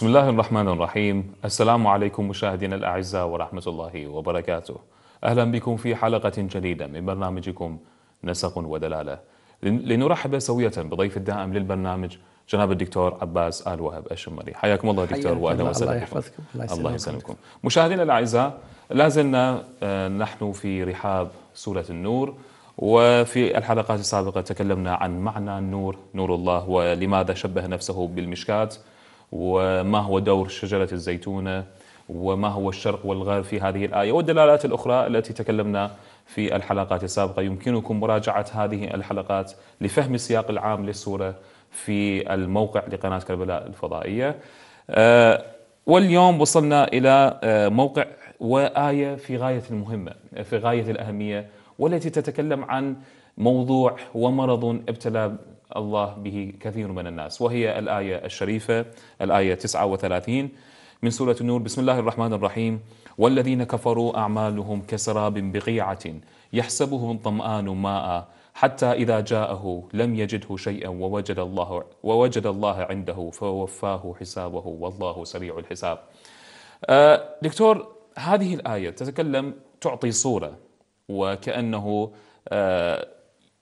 بسم الله الرحمن الرحيم السلام عليكم مشاهدينا الأعزاء ورحمة الله وبركاته أهلا بكم في حلقة جديدة من برنامجكم نسق ودلالة لنرحب سوية بضيف الدائم للبرنامج جناب الدكتور عباس آل وهب الشمري حياكم الله دكتور وأهلا وسهلا الله يحفظكم الله يسلمكم مشاهدينا الأعزاء لا زلنا نحن في رحاب سورة النور وفي الحلقات السابقة تكلمنا عن معنى النور نور الله ولماذا شبه نفسه بالمشكات وما هو دور شجرة الزيتونة وما هو الشرق والغرب في هذه الآية والدلالات الأخرى التي تكلمنا في الحلقات السابقة يمكنكم مراجعة هذه الحلقات لفهم السياق العام للسورة في الموقع لقناة كربلاء الفضائية آه، واليوم وصلنا إلى آه، موقع وآية في غاية المهمة في غاية الأهمية والتي تتكلم عن موضوع ومرض ابتلى الله به كثير من الناس وهي الآية الشريفة الآية 39 من سورة النور بسم الله الرحمن الرحيم والذين كفروا أعمالهم كسراب بقيعة يحسبه الظمآن ماء حتى إذا جاءه لم يجده شيئا ووجد الله ووجد الله عنده فوفاه حسابه والله سريع الحساب. آه، دكتور هذه الآية تتكلم تعطي صورة وكأنه آه،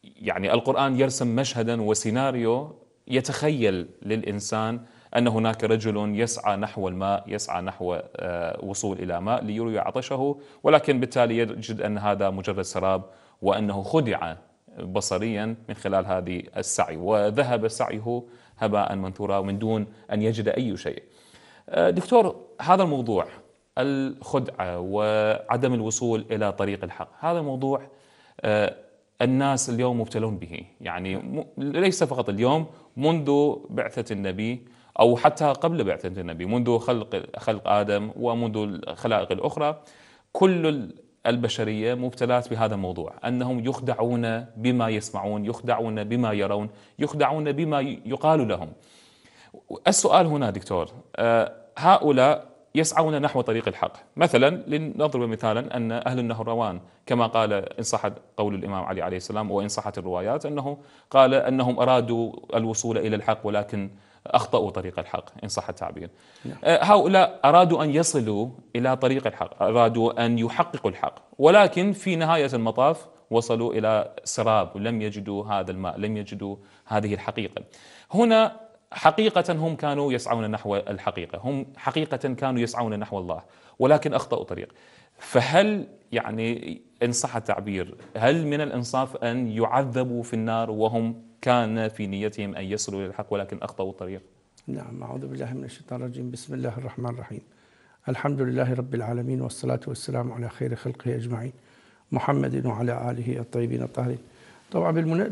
يعني القرآن يرسم مشهدا وسيناريو يتخيل للإنسان أن هناك رجل يسعى نحو الماء يسعى نحو آه، وصول إلى ماء ليروي عطشه ولكن بالتالي يجد أن هذا مجرد سراب وأنه خدع بصريا من خلال هذه السعي وذهب سعيه هباء منثورا من دون أن يجد أي شيء آه، دكتور هذا الموضوع الخدعة وعدم الوصول إلى طريق الحق هذا الموضوع آه، الناس اليوم مبتلون به يعني ليس فقط اليوم منذ بعثة النبي أو حتى قبل بعثة النبي منذ خلق, خلق آدم ومنذ الخلائق الأخرى كل البشرية مبتلات بهذا الموضوع أنهم يخدعون بما يسمعون يخدعون بما يرون يخدعون بما يقال لهم السؤال هنا دكتور آه، هؤلاء يسعون نحو طريق الحق مثلا لنضرب مثالا أن أهل النهروان كما قال إن صح قول الإمام علي عليه السلام وإن صحت الروايات أنه قال أنهم أرادوا الوصول إلى الحق ولكن أخطأوا طريق الحق إن صح التعبير نعم. آه، هؤلاء أرادوا أن يصلوا إلى طريق الحق أرادوا أن يحققوا الحق ولكن في نهاية المطاف وصلوا إلى سراب ولم يجدوا هذا الماء لم يجدوا هذه الحقيقة هنا حقيقة هم كانوا يسعون نحو الحقيقة هم حقيقة كانوا يسعون نحو الله ولكن أخطأوا طريق فهل يعني إن صح التعبير هل من الإنصاف أن يعذبوا في النار وهم كان في نيتهم أن يصلوا للحق ولكن أخطأوا الطريق نعم أعوذ بالله من الشيطان الرجيم بسم الله الرحمن الرحيم الحمد لله رب العالمين والصلاة والسلام على خير خلقه أجمعين محمد وعلى آله الطيبين الطاهرين طبعا بالمنا...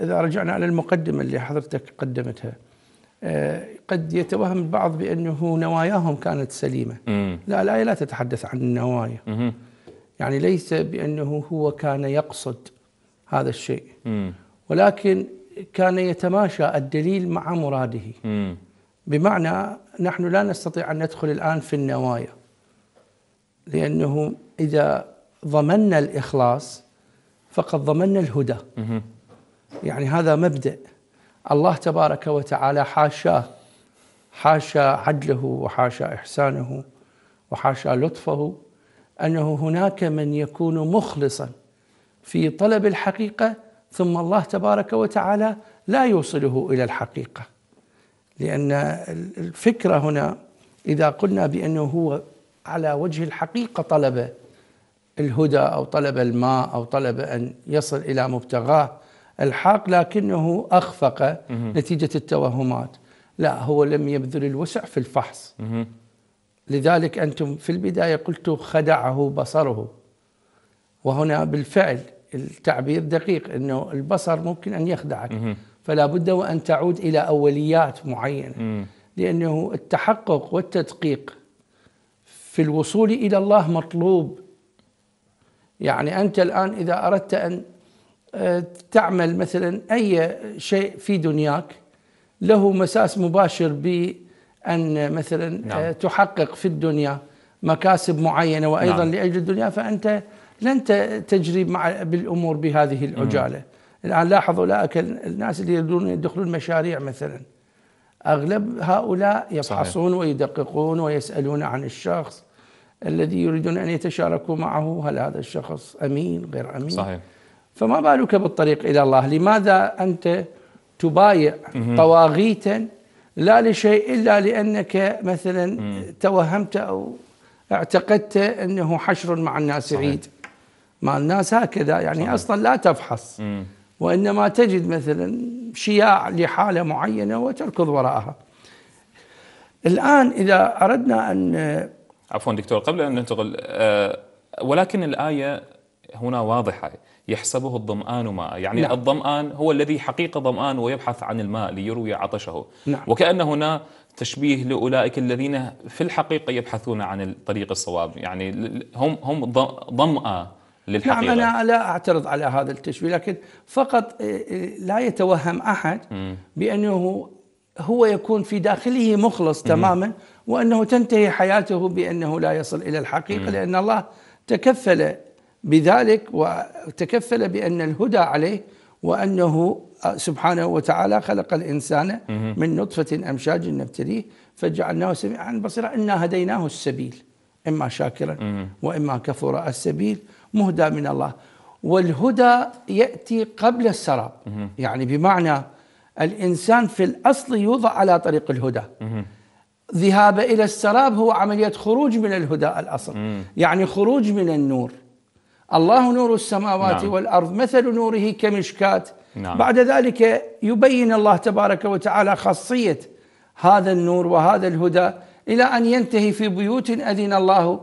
اذا رجعنا على المقدمه اللي حضرتك قدمتها آه، قد يتوهم البعض بانه نواياهم كانت سليمه مم. لا الايه لا تتحدث عن النوايا مم. يعني ليس بانه هو كان يقصد هذا الشيء مم. ولكن كان يتماشى الدليل مع مراده مم. بمعنى نحن لا نستطيع ان ندخل الان في النوايا لانه اذا ضمننا الاخلاص فقد ضمنا الهدى يعني هذا مبدأ الله تبارك وتعالى حاشاه حاشا عدله وحاشا إحسانه وحاشا لطفه أنه هناك من يكون مخلصا في طلب الحقيقة ثم الله تبارك وتعالى لا يوصله إلى الحقيقة لأن الفكرة هنا إذا قلنا بأنه هو على وجه الحقيقة طلبه الهدى او طلب الماء او طلب ان يصل الى مبتغاه الحق لكنه اخفق نتيجه التوهمات لا هو لم يبذل الوسع في الفحص لذلك انتم في البدايه قلت خدعه بصره وهنا بالفعل التعبير دقيق انه البصر ممكن ان يخدعك فلا بد وان تعود الى اوليات معينه لانه التحقق والتدقيق في الوصول الى الله مطلوب يعني أنت الآن إذا أردت أن آه، تعمل مثلا أي شيء في دنياك له مساس مباشر بأن مثلا آه، نعم. تحقق في الدنيا مكاسب معينة وأيضا نعم. لأجل الدنيا فأنت لن تجري مع بالأمور بهذه العجالة الآن لاحظ أولئك الناس اللي يريدون يدخلون مشاريع مثلا أغلب هؤلاء يفحصون صحيح. ويدققون ويسألون عن الشخص الذي يريدون أن يتشاركوا معه هل هذا الشخص أمين غير أمين صحيح فما بالك بالطريق إلى الله لماذا أنت تبايع طواغيتا لا لشيء إلا لأنك مثلا توهمت أو اعتقدت أنه حشر مع الناس عيد مع الناس هكذا يعني صحيح. أصلا لا تفحص مم. وإنما تجد مثلا شياع لحالة معينة وتركض وراءها الآن إذا أردنا أن عفوا دكتور قبل ان ننتقل آه، ولكن الايه هنا واضحه يحسبه الظمآن ماء يعني نعم. الظمآن هو الذي حقيقة ظمآن ويبحث عن الماء ليروي عطشه نعم. وكأن هنا تشبيه لأولئك الذين في الحقيقة يبحثون عن الطريق الصواب يعني هم هم ظمآ للحقيقة نعم أنا لا أعترض على هذا التشبيه لكن فقط آه، آه، لا يتوهم أحد بأنه هو يكون في داخله مخلص تماما وانه تنتهي حياته بانه لا يصل الى الحقيقه لان الله تكفل بذلك وتكفل بان الهدى عليه وانه سبحانه وتعالى خلق الانسان من نطفه امشاج نبتليه فجعلناه سميعا بصيرا انا هديناه السبيل اما شاكرا واما كفر السبيل مهدى من الله والهدى ياتي قبل السراب يعني بمعنى الإنسان في الأصل يوضع على طريق الهدى ذهاب إلى السراب هو عملية خروج من الهدى الأصل يعني خروج من النور الله نور السماوات نعم. والأرض مثل نوره كمشكات نعم. بعد ذلك يبين الله تبارك وتعالى خاصية هذا النور وهذا الهدى إلى أن ينتهي في بيوت أذن الله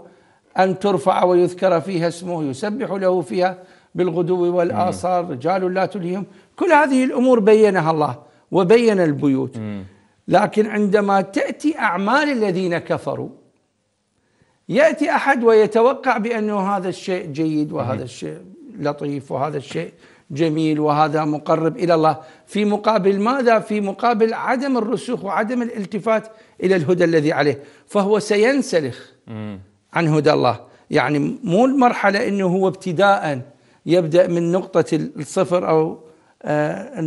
أن ترفع ويذكر فيها اسمه يسبح له فيها بالغدو والآصال رجال لا تلهيهم كل هذه الأمور بينها الله وبين البيوت لكن عندما تأتي أعمال الذين كفروا يأتي أحد ويتوقع بأنه هذا الشيء جيد وهذا الشيء لطيف وهذا الشيء جميل وهذا مقرب إلى الله في مقابل ماذا؟ في مقابل عدم الرسوخ وعدم الالتفات إلى الهدى الذي عليه فهو سينسلخ عن هدى الله يعني مو المرحلة أنه هو ابتداءً يبدا من نقطه الصفر او آه،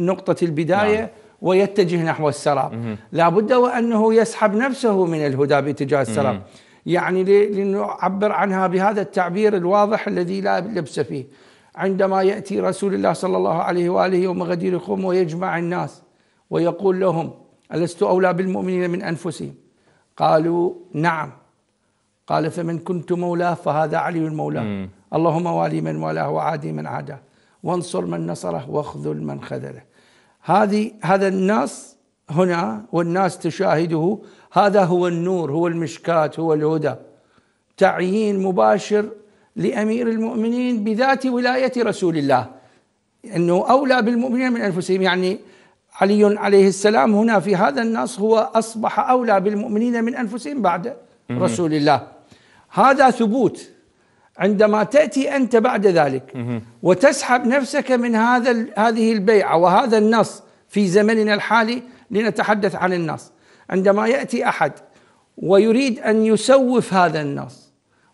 نقطة البداية نعم. ويتجه نحو السراب لابد وأنه يسحب نفسه من الهدى باتجاه السراب مم. يعني لنعبر عنها بهذا التعبير الواضح الذي لا لبس فيه عندما يأتي رسول الله صلى الله عليه وآله يوم غدير يقوم ويجمع الناس ويقول لهم ألست أولى بالمؤمنين من أنفسهم قالوا نعم قال فمن كنت مولاه فهذا علي المولى اللهم والي من والاه وعادي من عاداه وانصر من نصره واخذل من خذله هذه هذا الناس هنا والناس تشاهده هذا هو النور هو المشكاة هو الهدى تعيين مباشر لأمير المؤمنين بذات ولاية رسول الله أنه أولى بالمؤمنين من أنفسهم يعني علي عليه السلام هنا في هذا النص هو أصبح أولى بالمؤمنين من أنفسهم بعد رسول الله هذا ثبوت عندما تأتي أنت بعد ذلك وتسحب نفسك من هذا هذه البيعة وهذا النص في زمننا الحالي لنتحدث عن النص عندما يأتي أحد ويريد أن يسوف هذا النص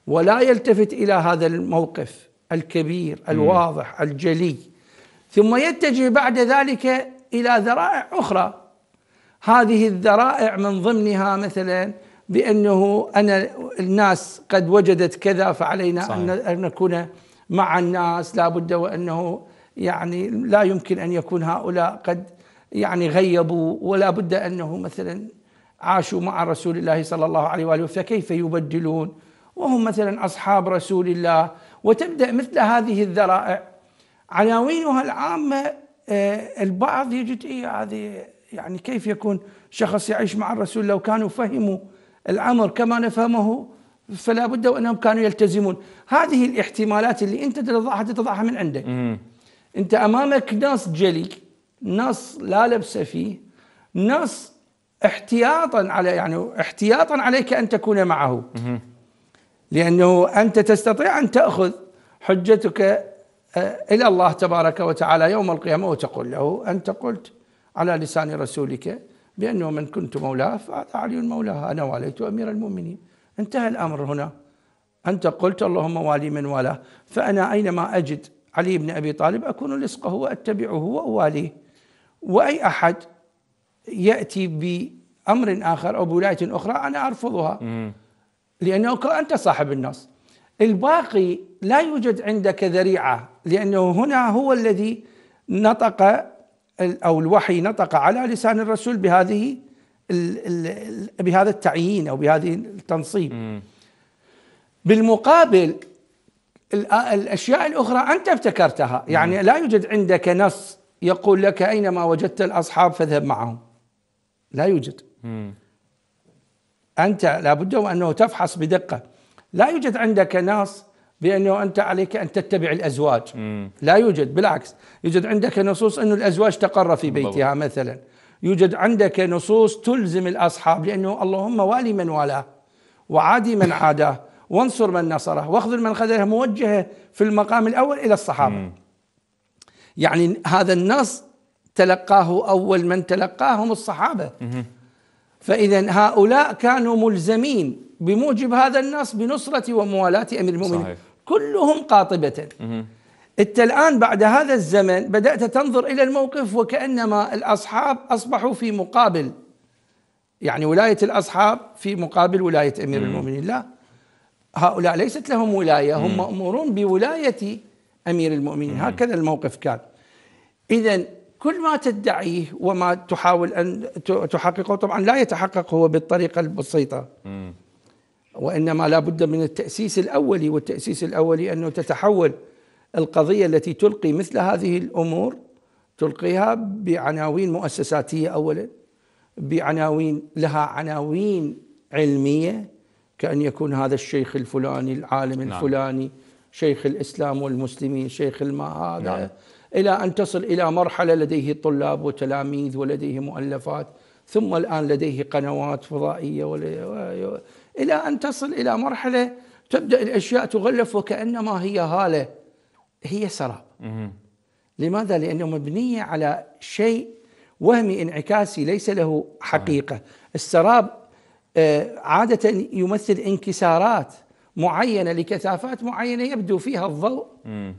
ولا يلتفت إلى هذا الموقف الكبير الواضح الجلي ثم يتجه بعد ذلك إلى ذرائع أخرى هذه الذرائع من ضمنها مثلا بانه انا الناس قد وجدت كذا فعلينا صحيح. ان نكون مع الناس لابد وانه يعني لا يمكن ان يكون هؤلاء قد يعني غيبوا ولا بد انه مثلا عاشوا مع رسول الله صلى الله عليه واله فكيف يبدلون وهم مثلا اصحاب رسول الله وتبدا مثل هذه الذرائع عناوينها العامه آه، البعض يجد إيه هذه يعني كيف يكون شخص يعيش مع الرسول لو كانوا فهموا الأمر كما نفهمه فلا بد وأنهم كانوا يلتزمون هذه الاحتمالات اللي أنت تضعها تضعها من عندك مم. أنت أمامك نص جلي نص لا لبس فيه نص احتياطا على يعني احتياطا عليك أن تكون معه لأنه أنت تستطيع أن تأخذ حجتك آه، إلى الله تبارك وتعالى يوم القيامة وتقول له أنت قلت على لسان رسولك بأنه من كنت مولاه فهذا علي مولاه أنا واليت أمير المؤمنين انتهى الأمر هنا أنت قلت اللهم والي من والاه فأنا أينما أجد علي بن أبي طالب أكون لصقه وأتبعه وأواليه وأي أحد يأتي بأمر آخر أو بولاية أخرى أنا أرفضها لأنه أنت صاحب النص الباقي لا يوجد عندك ذريعة لأنه هنا هو الذي نطق او الوحي نطق على لسان الرسول بهذه بهذا التعيين او بهذه التنصيب بالمقابل الاشياء الاخرى انت ابتكرتها يعني لا يوجد عندك نص يقول لك اينما وجدت الاصحاب فاذهب معهم لا يوجد انت لابد انه تفحص بدقه لا يوجد عندك نص بانه انت عليك ان تتبع الازواج مم. لا يوجد بالعكس يوجد عندك نصوص انه الازواج تقر في بيتها مثلا يوجد عندك نصوص تلزم الاصحاب لانه اللهم والي من والاه وعادي من عاداه وانصر من نصره واخذل من خذله موجهه في المقام الاول الى الصحابه مم. يعني هذا النص تلقاه اول من تلقاهم الصحابه فاذا هؤلاء كانوا ملزمين بموجب هذا النص بنصرة وموالاة أمير المؤمنين صحيح. كلهم قاطبة أنت الآن بعد هذا الزمن بدأت تنظر إلى الموقف وكأنما الأصحاب أصبحوا في مقابل يعني ولاية الأصحاب في مقابل ولاية أمير المؤمنين لا هؤلاء ليست لهم ولاية هم مأمورون بولاية أمير المؤمنين هكذا الموقف كان إذا كل ما تدعيه وما تحاول أن تحققه طبعا لا يتحقق هو بالطريقة البسيطة وإنما لا بد من التأسيس الأولي والتأسيس الأولي أنه تتحول القضية التي تلقي مثل هذه الأمور تلقيها بعناوين مؤسساتية أولا بعناوين لها عناوين علمية كأن يكون هذا الشيخ الفلاني العالم نعم. الفلاني نعم. شيخ الإسلام والمسلمين شيخ الما هذا نعم. إلى أن تصل إلى مرحلة لديه طلاب وتلاميذ ولديه مؤلفات ثم الآن لديه قنوات فضائية إلى أن تصل إلى مرحلة تبدأ الأشياء تغلف وكأنما هي هالة هي سراب لماذا؟ لأنه مبنية على شيء وهمي انعكاسي ليس له حقيقة السراب آه، عادة يمثل انكسارات معينة لكثافات معينة يبدو فيها الضوء آه،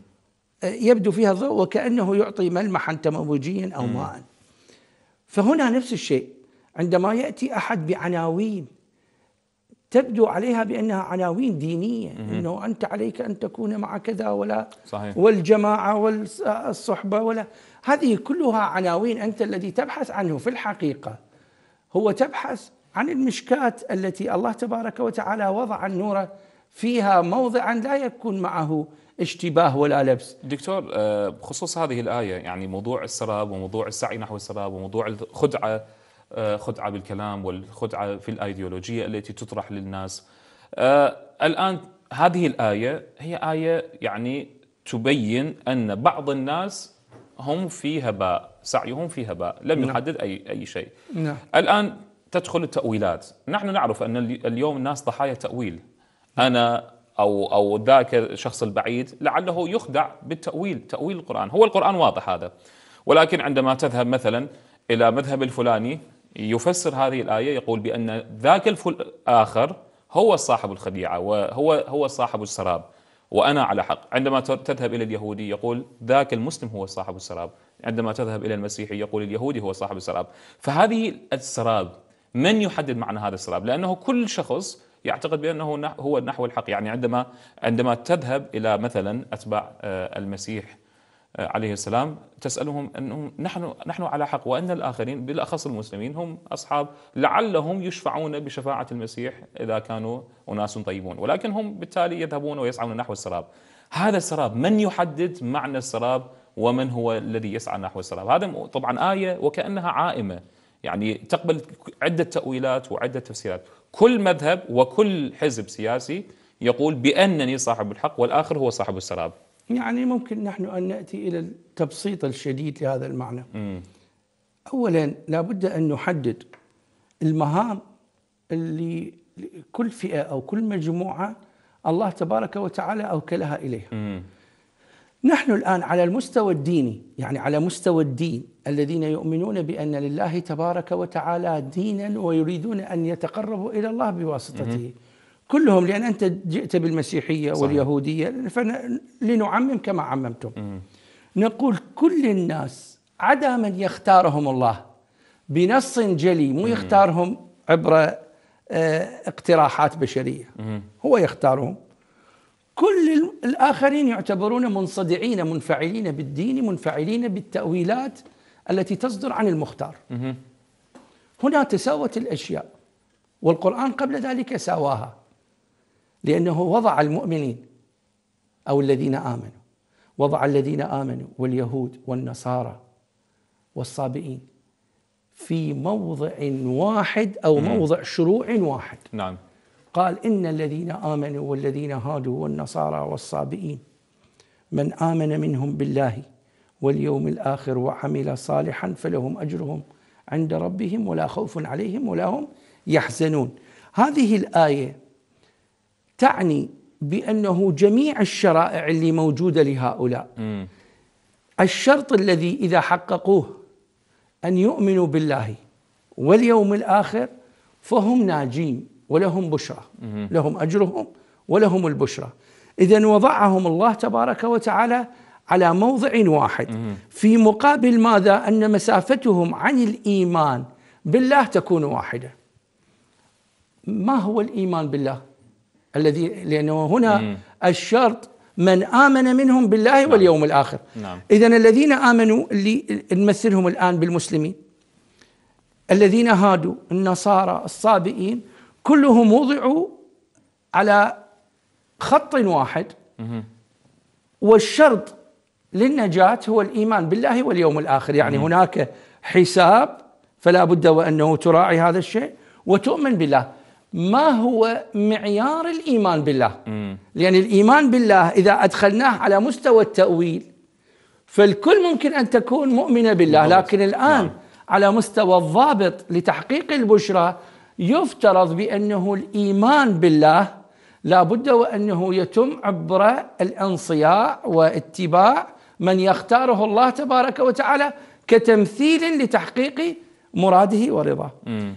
يبدو فيها الضوء وكأنه يعطي ملمحا تموجيا أو ماء فهنا نفس الشيء عندما يأتي أحد بعناوين تبدو عليها بانها عناوين دينيه انه انت عليك ان تكون مع كذا ولا صحيح. والجماعه والصحبه ولا هذه كلها عناوين انت الذي تبحث عنه في الحقيقه هو تبحث عن المشكات التي الله تبارك وتعالى وضع النور فيها موضعا لا يكون معه اشتباه ولا لبس دكتور آه، بخصوص هذه الآية يعني موضوع السراب وموضوع السعي نحو السراب وموضوع الخدعة آه، خدعة بالكلام والخدعة في الأيديولوجية التي تطرح للناس آه، الآن هذه الآية هي آية يعني تبين أن بعض الناس هم في هباء سعيهم في هباء لم نعم. يحدد أي, أي شيء نعم. الآن تدخل التأويلات نحن نعرف أن اليوم الناس ضحايا تأويل أنا أو أو ذاك الشخص البعيد لعله يخدع بالتأويل تأويل القرآن هو القرآن واضح هذا ولكن عندما تذهب مثلا إلى مذهب الفلاني يفسر هذه الآية يقول بأن ذاك الفل آخر هو صاحب الخديعة وهو هو صاحب السراب وأنا على حق عندما تذهب إلى اليهودي يقول ذاك المسلم هو صاحب السراب عندما تذهب إلى المسيحي يقول اليهودي هو صاحب السراب فهذه السراب من يحدد معنى هذا السراب لأنه كل شخص يعتقد بأنه هو نحو الحق يعني عندما عندما تذهب إلى مثلا أتباع آه، المسيح آه، عليه السلام تسألهم أنهم نحن, نحن على حق وأن الآخرين بالأخص المسلمين هم أصحاب لعلهم يشفعون بشفاعة المسيح إذا كانوا أناس طيبون ولكن هم بالتالي يذهبون ويسعون نحو السراب هذا السراب من يحدد معنى السراب ومن هو الذي يسعى نحو السراب هذا طبعا آية وكأنها عائمة يعني تقبل عدة تأويلات وعدة تفسيرات كل مذهب وكل حزب سياسي يقول بأنني صاحب الحق والآخر هو صاحب السراب يعني ممكن نحن أن نأتي إلى التبسيط الشديد لهذا المعنى م. أولا لابد أن نحدد المهام اللي كل فئة أو كل مجموعة الله تبارك وتعالى أوكلها إليها م. نحن الآن على المستوى الديني يعني على مستوى الدين الذين يؤمنون بأن لله تبارك وتعالى دينا ويريدون أن يتقربوا إلى الله بواسطته م. كلهم لأن أنت جئت بالمسيحية صحيح. واليهودية لنعمم كما عممتم نقول كل الناس عدا من يختارهم الله بنص جلي مو يختارهم عبر آه، اقتراحات بشرية هو يختارهم كل الآخرين يعتبرون منصدعين منفعلين بالدين منفعلين بالتأويلات التي تصدر عن المختار هنا تساوت الأشياء والقرآن قبل ذلك ساواها لأنه وضع المؤمنين أو الذين آمنوا وضع الذين آمنوا واليهود والنصارى والصابئين في موضع واحد أو موضع شروع واحد نعم قال إن الذين آمنوا والذين هادوا والنصارى والصابئين من آمن منهم بالله واليوم الآخر وعمل صالحا فلهم أجرهم عند ربهم ولا خوف عليهم ولا هم يحزنون هذه الآية تعني بانه جميع الشرائع اللي موجوده لهؤلاء م. الشرط الذي اذا حققوه ان يؤمنوا بالله واليوم الاخر فهم ناجين ولهم بشرى م. لهم اجرهم ولهم البشرى اذا وضعهم الله تبارك وتعالى على موضع واحد م. في مقابل ماذا ان مسافتهم عن الايمان بالله تكون واحده ما هو الايمان بالله الذي لأنه هنا مم. الشرط من آمن منهم بالله نعم. واليوم الآخر نعم. إذا الذين آمنوا اللي نمثلهم الآن بالمسلمين الذين هادوا النصارى الصابئين كلهم وضعوا على خط واحد والشرط للنجاة هو الإيمان بالله واليوم الآخر يعني مم. هناك حساب فلا بد وأنه تراعي هذا الشيء وتؤمن بالله ما هو معيار الإيمان بالله مم. لأن الإيمان بالله إذا أدخلناه على مستوى التأويل فالكل ممكن أن تكون مؤمنة بالله مم. لكن الآن مم. نعم. على مستوى الضابط لتحقيق البشرى يفترض بأنه الإيمان بالله لابد وأنه يتم عبر الأنصياء واتباع من يختاره الله تبارك وتعالى كتمثيل لتحقيق مراده ورضاه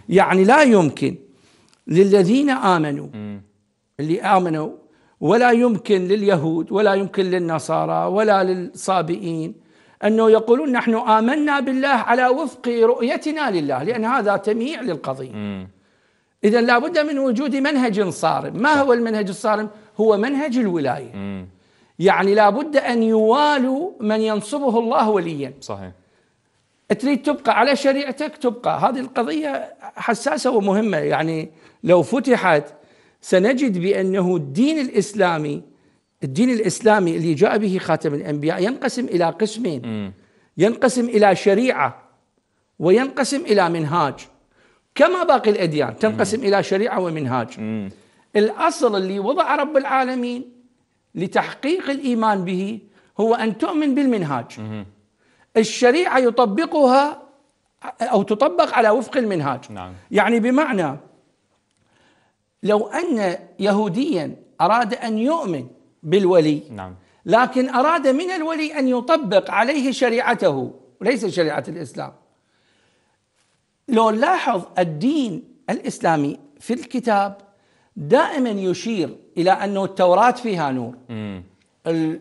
يعني لا يمكن للذين آمنوا اللي آمنوا ولا يمكن لليهود ولا يمكن للنصارى ولا للصابئين أنه يقولون نحن آمنا بالله على وفق رؤيتنا لله لأن هذا تمييع للقضية إذا لابد من وجود منهج صارم ما هو المنهج الصارم؟ هو منهج الولاية يعني لابد أن يوالوا من ينصبه الله وليا صحيح تريد تبقى على شريعتك تبقى هذه القضية حساسة ومهمة يعني لو فتحت سنجد بأنه الدين الإسلامي الدين الإسلامي اللي جاء به خاتم الأنبياء ينقسم إلى قسمين ينقسم إلى شريعة وينقسم إلى منهاج كما باقي الأديان تنقسم إلى شريعة ومنهاج الأصل اللي وضع رب العالمين لتحقيق الإيمان به هو أن تؤمن بالمنهاج الشريعة يطبقها أو تطبق على وفق المنهاج نعم. يعني بمعنى لو أن يهوديا أراد أن يؤمن بالولي نعم. لكن أراد من الولي أن يطبق عليه شريعته ليس شريعة الإسلام لو نلاحظ الدين الإسلامي في الكتاب دائما يشير إلى أنه التوراة فيها نور ال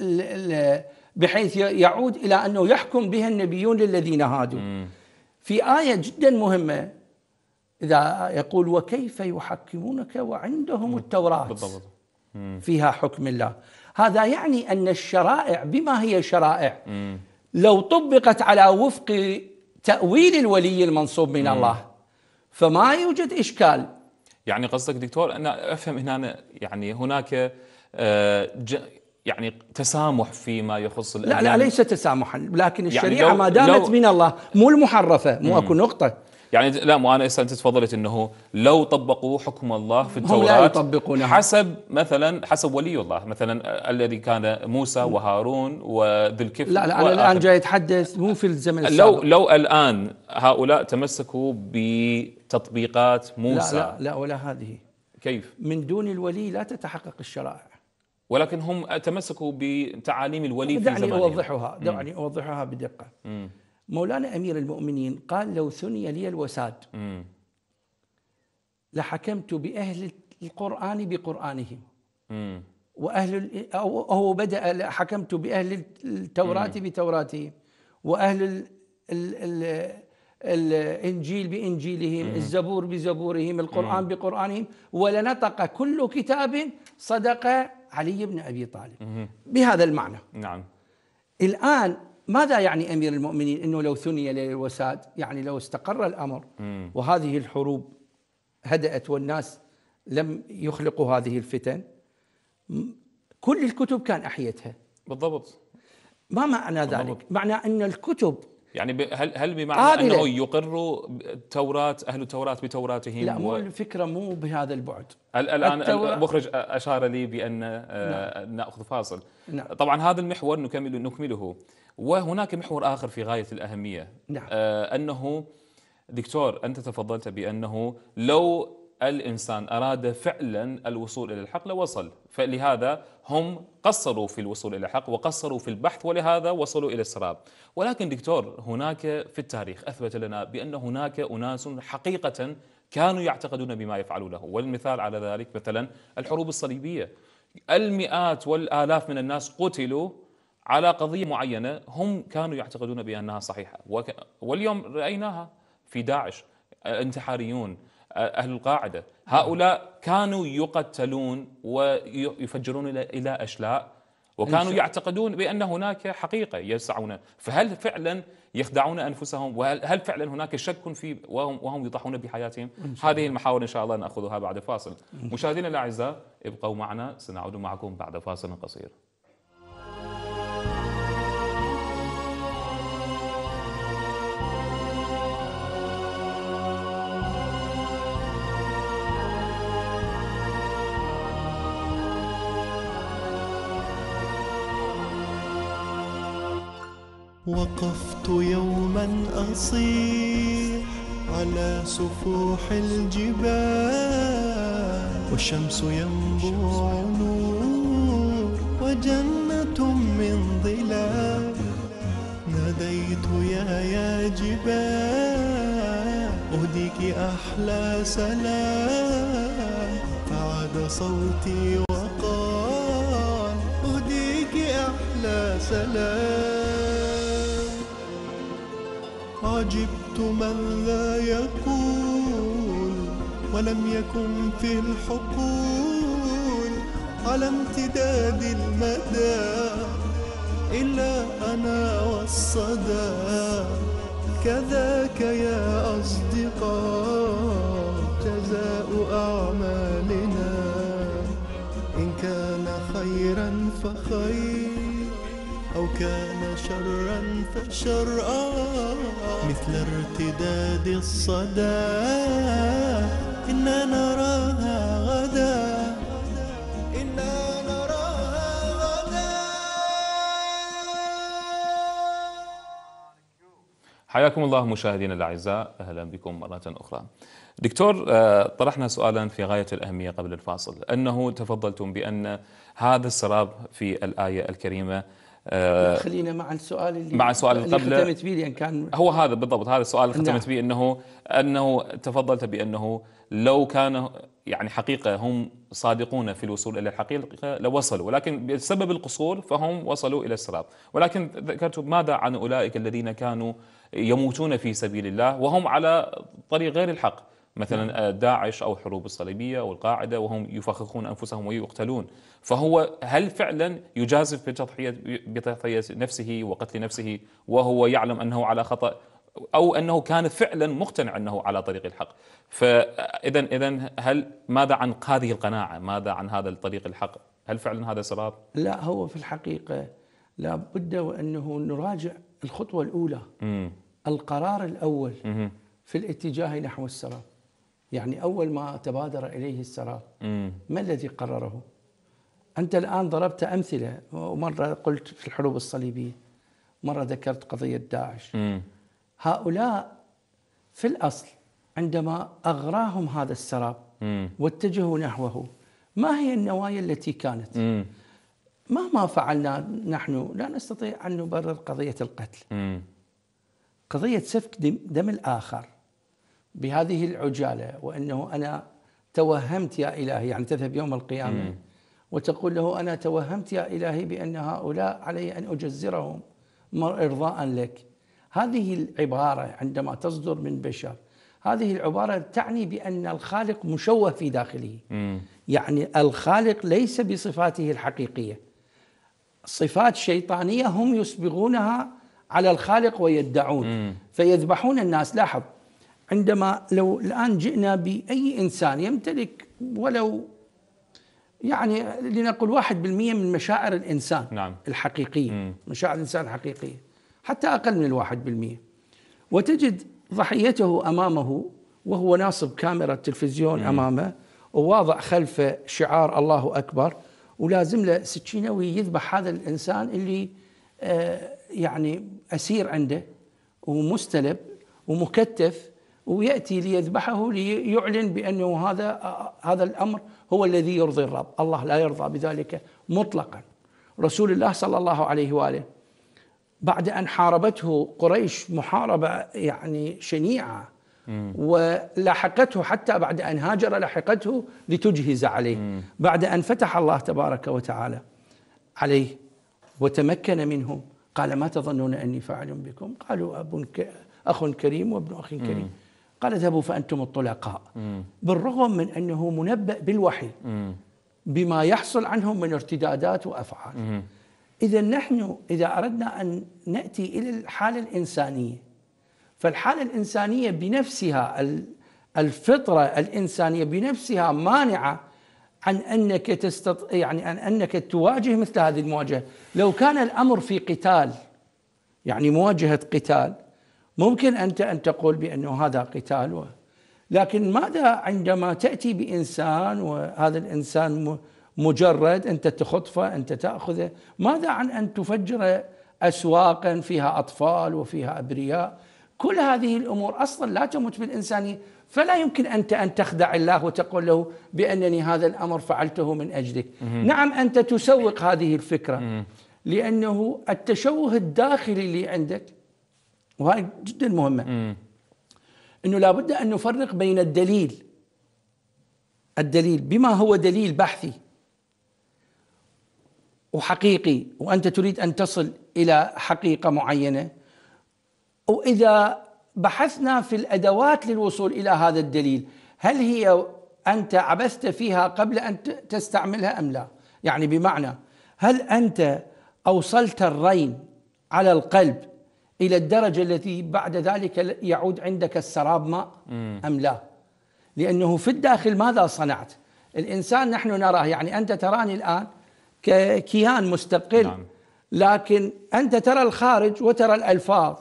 ال ال بحيث يعود إلى أنه يحكم بها النبيون للذين هادوا في آية جدا مهمة إذا يقول وكيف يحكمونك وعندهم التوراة بالضبط. فيها حكم الله هذا يعني أن الشرائع بما هي شرائع لو طبقت على وفق تأويل الولي المنصوب من الله فما يوجد إشكال يعني قصدك دكتور أنا أفهم هنا يعني هناك آه، يعني تسامح فيما يخص الإعلام لا, لا ليس تسامحا لكن يعني الشريعه يعني لو ما دامت لو من الله مو المحرفه مو اكو نقطه يعني لا مو انا انت تفضلت انه لو طبقوا حكم الله في التوراه هم لا يطبقونه حسب مثلا حسب ولي الله مثلا الذي كان موسى وهارون وذي الكفل لا لا انا الان جاي اتحدث مو في الزمن السابق لو لو الان هؤلاء تمسكوا بتطبيقات موسى لا لا, لا ولا هذه كيف؟ من دون الولي لا تتحقق الشرائع ولكن هم تمسكوا بتعاليم الولي في زمانهم دعني أوضحها دعني أوضحها بدقة مم. مولانا أمير المؤمنين قال لو ثني لي الوساد مم. لحكمت بأهل القرآن بقرآنهم مم. وأهل أو هو بدأ حكمت بأهل التوراة مم. بتوراتهم وأهل الـ الـ الـ الانجيل بانجيلهم، مم. الزبور بزبورهم، القران مم. بقرانهم، ولنطق كل كتاب صدق علي بن أبي طالب بهذا المعنى نعم الآن ماذا يعني أمير المؤمنين أنه لو ثني للوساد يعني لو استقر الأمر وهذه الحروب هدأت والناس لم يخلقوا هذه الفتن كل الكتب كان أحيتها بالضبط ما معنى بالضبط. ذلك؟ معنى أن الكتب يعني هل هل بمعنى انه يقروا يقر اهل التوراة بتوراتهم لا مو الفكره مو بهذا البعد الان المخرج اشار لي بان آه، نعم. ناخذ فاصل نعم. طبعا هذا المحور نكمل نكمله وهناك محور اخر في غايه الاهميه نعم. آه انه دكتور انت تفضلت بانه لو الانسان اراد فعلا الوصول الى الحق لوصل، فلهذا هم قصروا في الوصول الى الحق وقصروا في البحث ولهذا وصلوا الى السراب، ولكن دكتور هناك في التاريخ اثبت لنا بان هناك اناس حقيقه كانوا يعتقدون بما يفعلونه، والمثال على ذلك مثلا الحروب الصليبيه. المئات والالاف من الناس قتلوا على قضيه معينه هم كانوا يعتقدون بانها صحيحه، واليوم رايناها في داعش، انتحاريون أهل القاعدة هؤلاء كانوا يقتلون ويفجرون إلى أشلاء وكانوا يعتقدون بأن هناك حقيقة يسعون فهل فعلا يخدعون أنفسهم وهل فعلا هناك شك في وهم, وهم يضحون بحياتهم هذه المحاور إن شاء الله نأخذها بعد فاصل مشاهدينا الأعزاء ابقوا معنا سنعود معكم بعد فاصل قصير وقفت يوما أصيح على سفوح الجبال والشمس ينبوع نور وجنة من ظلال ناديت يا يا جبال أهديك أحلى سلام فعاد صوتي وقال أهديك أحلى سلام عجبت من لا يقول ولم يكن في الحقول على امتداد المدى إلا أنا والصدى كذاك يا أصدقاء جزاء أعمالنا إن كان خيرا فخير أو كان شرا فشر مثل ارتداد الصدى إنا نراها غدا إنا نراها غدا حياكم الله مشاهدينا الأعزاء أهلا بكم مرة أخرى دكتور آه، طرحنا سؤالا في غاية الأهمية قبل الفاصل أنه تفضلتم بأن هذا السراب في الآية الكريمة آه، خلينا مع السؤال اللي مع السؤال اللي قبل ختمت به لان كان هو هذا بالضبط هذا السؤال اللي ختمت نعم. به انه انه تفضلت بانه لو كان يعني حقيقه هم صادقون في الوصول الى الحقيقه لوصلوا ولكن بسبب القصور فهم وصلوا الى السراب ولكن ذكرت ماذا عن اولئك الذين كانوا يموتون في سبيل الله وهم على طريق غير الحق مثلا آه، داعش او الحروب الصليبيه والقاعده وهم يفخخون انفسهم ويقتلون فهو هل فعلا يجازف بتضحيه بتضحيه نفسه وقتل نفسه وهو يعلم انه على خطا او انه كان فعلا مقتنع انه على طريق الحق فاذا اذا هل ماذا عن هذه القناعه ماذا عن هذا الطريق الحق هل فعلا هذا صراط لا هو في الحقيقه لا بد وانه نراجع الخطوه الاولى م. القرار الاول م. في الاتجاه نحو السراب يعني اول ما تبادر اليه السراب ما الذي قرره أنت الآن ضربت أمثلة ومرة قلت في الحروب الصليبية مرة ذكرت قضية داعش م. هؤلاء في الأصل عندما أغراهم هذا السراب م. واتجهوا نحوه ما هي النوايا التي كانت م. مهما فعلنا نحن لا نستطيع أن نبرر قضية القتل م. قضية سفك دم, دم الآخر بهذه العجالة وأنه أنا توهمت يا إلهي يعني تذهب يوم القيامة م. وتقول له أنا توهمت يا إلهي بأن هؤلاء علي أن أجزرهم إرضاء لك هذه العبارة عندما تصدر من بشر هذه العبارة تعني بأن الخالق مشوه في داخله م. يعني الخالق ليس بصفاته الحقيقية صفات شيطانية هم يسبغونها على الخالق ويدعون م. فيذبحون الناس لاحظ عندما لو الآن جئنا بأي إنسان يمتلك ولو يعني لنقل 1% من مشاعر الانسان نعم. الحقيقيه مم. مشاعر الانسان الحقيقيه حتى اقل من الواحد بالمئة وتجد ضحيته امامه وهو ناصب كاميرا التلفزيون مم. امامه وواضع خلفه شعار الله اكبر ولازم له سكينه ويذبح هذا الانسان اللي آه يعني اسير عنده ومستلب ومكتف وياتي ليذبحه ليعلن بانه هذا آه هذا الامر هو الذي يرضي الرب الله لا يرضى بذلك مطلقا رسول الله صلى الله عليه واله بعد ان حاربته قريش محاربه يعني شنيعه ولاحقته حتى بعد ان هاجر لحقته لتجهز عليه بعد ان فتح الله تبارك وتعالى عليه وتمكن منه قال ما تظنون اني فاعل بكم قالوا اب اخ كريم وابن اخ كريم قال اذهبوا فأنتم الطلقاء م. بالرغم من أنه منبأ بالوحي م. بما يحصل عنهم من ارتدادات وأفعال إذا نحن إذا أردنا أن نأتي إلى الحالة الإنسانية فالحالة الإنسانية بنفسها الفطرة الإنسانية بنفسها مانعة عن أنك تستط... يعني عن أنك تواجه مثل هذه المواجهة لو كان الأمر في قتال يعني مواجهة قتال ممكن أنت أن تقول بأنه هذا قتال لكن ماذا عندما تأتي بإنسان وهذا الإنسان مجرد أنت تخطفه أنت تأخذه ماذا عن أن تفجر أسواقا فيها أطفال وفيها أبرياء كل هذه الأمور أصلا لا تمت بالإنسانية فلا يمكن أنت أن تخدع الله وتقول له بأنني هذا الأمر فعلته من أجلك نعم أنت تسوق هذه الفكرة لأنه التشوه الداخلي اللي عندك وهاي جدا مهمه م. انه لابد ان نفرق بين الدليل الدليل بما هو دليل بحثي وحقيقي وانت تريد ان تصل الى حقيقه معينه واذا بحثنا في الادوات للوصول الى هذا الدليل هل هي انت عبثت فيها قبل ان تستعملها ام لا يعني بمعنى هل انت اوصلت الرين على القلب إلى الدرجة التي بعد ذلك يعود عندك السراب ماء أم لا لأنه في الداخل ماذا صنعت الإنسان نحن نراه يعني أنت تراني الآن ككيان مستقل نعم. لكن أنت ترى الخارج وترى الألفاظ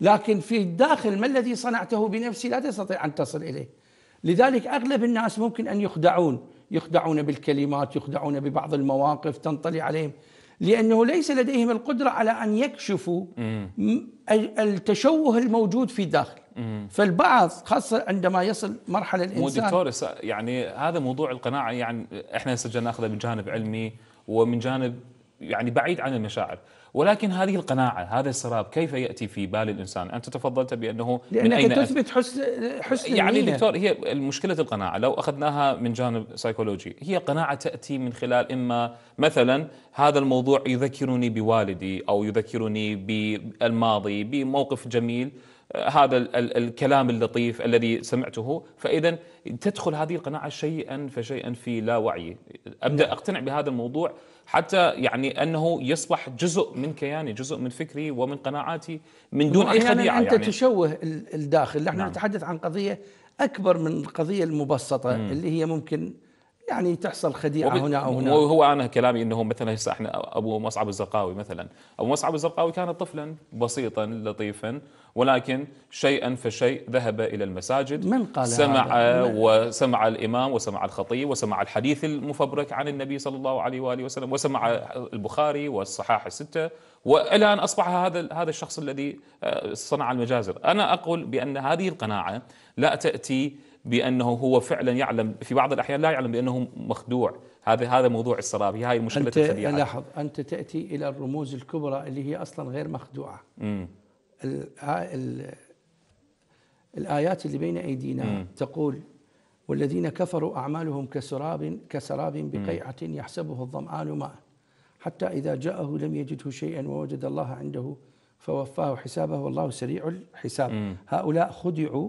لكن في الداخل ما الذي صنعته بنفسي لا تستطيع أن تصل إليه لذلك أغلب الناس ممكن أن يخدعون يخدعون بالكلمات يخدعون ببعض المواقف تنطلي عليهم لأنه ليس لديهم القدرة على أن يكشفوا التشوه الموجود في الداخل فالبعض خاصة عندما يصل مرحلة الإنسان دكتور يعني هذا موضوع القناعة يعني إحنا سجلنا ناخذه من جانب علمي ومن جانب يعني بعيد عن المشاعر ولكن هذه القناعة هذا السراب كيف يأتي في بال الإنسان أنت تفضلت بأنه لأنك من أين تثبت حسن حسن يعني المينة. دكتور هي مشكلة القناعة لو أخذناها من جانب سيكولوجي هي قناعة تأتي من خلال إما مثلا هذا الموضوع يذكرني بوالدي أو يذكرني بالماضي بموقف جميل هذا الكلام اللطيف الذي سمعته فإذا تدخل هذه القناعة شيئا فشيئا في لا وعي أبدأ نعم. أقتنع بهذا الموضوع حتى يعني انه يصبح جزء من كياني جزء من فكري ومن قناعاتي من دون اي خديعه يعني انت يعني تشوه الداخل نحن نعم. نتحدث عن قضيه اكبر من القضيه المبسطه مم. اللي هي ممكن يعني تحصل خديعه وب... هنا او هنا وهو انا كلامي انه مثلا هسه احنا ابو مصعب الزرقاوي مثلا ابو مصعب الزرقاوي كان طفلا بسيطا لطيفا ولكن شيئا فشيء ذهب إلى المساجد من قال سمع هذا؟ وسمع الإمام وسمع الخطيب وسمع الحديث المفبرك عن النبي صلى الله عليه وآله وسلم وسمع البخاري والصحاح الستة والى ان اصبح هذا هذا الشخص الذي آه، صنع المجازر، انا اقول بان هذه القناعه لا تاتي بانه هو فعلا يعلم في بعض الاحيان لا يعلم بانه مخدوع، هذا هذا موضوع السرابي، هاي مشكله أنت الخديعه. لاحظ انت تاتي الى الرموز الكبرى اللي هي اصلا غير مخدوعه. امم الآيات اللي بين أيدينا مم. تقول والذين كفروا أعمالهم كسراب كسراب بقيعة يحسبه الظمآن ماء حتى إذا جاءه لم يجده شيئا ووجد الله عنده فوفاه حسابه والله سريع الحساب مم. هؤلاء خدعوا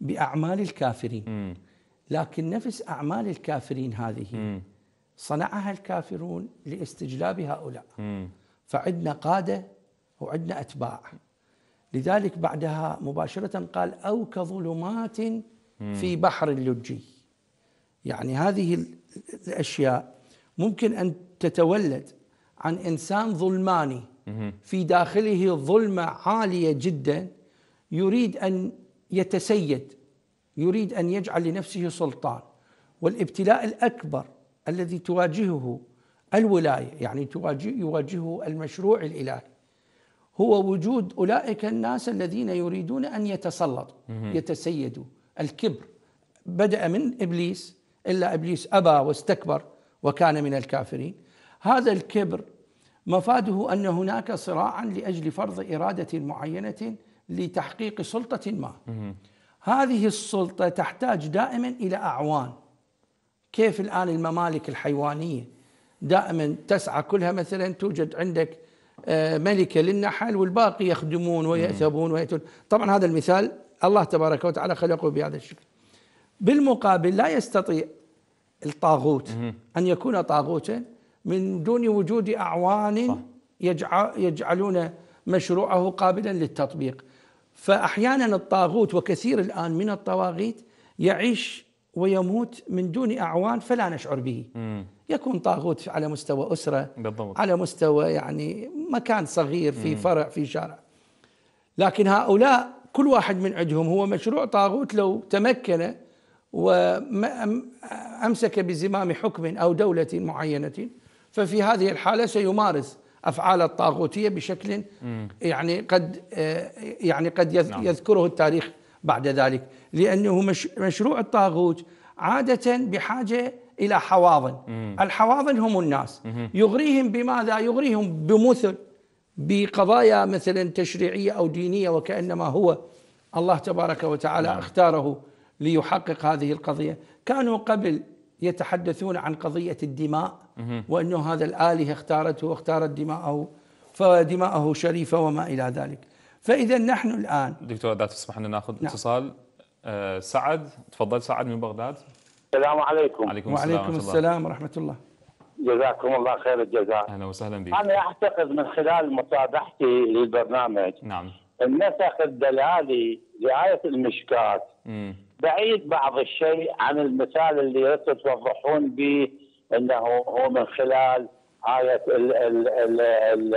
بأعمال الكافرين مم. لكن نفس أعمال الكافرين هذه مم. صنعها الكافرون لاستجلاب هؤلاء مم. فعندنا قادة وعندنا أتباع لذلك بعدها مباشرة قال أو كظلمات في بحر اللجي يعني هذه الأشياء ممكن أن تتولد عن إنسان ظلماني في داخله ظلمة عالية جدا يريد أن يتسيد يريد أن يجعل لنفسه سلطان والابتلاء الأكبر الذي تواجهه الولاية يعني تواجه يواجهه المشروع الإلهي هو وجود اولئك الناس الذين يريدون ان يتسلطوا يتسيدوا الكبر بدا من ابليس الا ابليس ابى واستكبر وكان من الكافرين هذا الكبر مفاده ان هناك صراعا لاجل فرض اراده معينه لتحقيق سلطه ما هذه السلطه تحتاج دائما الى اعوان كيف الان الممالك الحيوانيه دائما تسعى كلها مثلا توجد عندك آه، ملكة للنحل والباقي يخدمون ويأثبون ويأتون طبعا هذا المثال الله تبارك وتعالى خلقه بهذا الشكل بالمقابل لا يستطيع الطاغوت أن يكون طاغوتا من دون وجود أعوان يجعلون مشروعه قابلا للتطبيق فأحيانا الطاغوت وكثير الآن من الطواغيت يعيش ويموت من دون أعوان فلا نشعر به يكون طاغوت على مستوى أسرة بالضبط. على مستوى يعني مكان صغير في فرع في شارع لكن هؤلاء كل واحد من عندهم هو مشروع طاغوت لو تمكن وأمسك بزمام حكم أو دولة معينة ففي هذه الحالة سيمارس أفعال الطاغوتية بشكل يعني قد يعني قد نعم. يذكره التاريخ بعد ذلك لأنه مشروع الطاغوت عادة بحاجة إلى حواضن مم. الحواضن هم الناس مم. يغريهم بماذا؟ يغريهم بمثل بقضايا مثلا تشريعية أو دينية وكأنما هو الله تبارك وتعالى مم. نعم. اختاره ليحقق هذه القضية كانوا قبل يتحدثون عن قضية الدماء وأنه هذا الآلهة اختارته واختارت دماءه فدماءه شريفة وما إلى ذلك فإذا نحن الآن دكتور إذا تسمح لنا ناخذ نعم. اتصال آه سعد تفضل سعد من بغداد السلام عليكم وعليكم السلام وعليكم السلام ورحمة الله جزاكم الله خير الجزاء اهلا وسهلا بك انا اعتقد من خلال مصادحتي للبرنامج نعم النسخ الدلالي لآية المشكات بعيد بعض الشيء عن المثال اللي توضحون به انه هو من خلال آية الـ الـ الـ الـ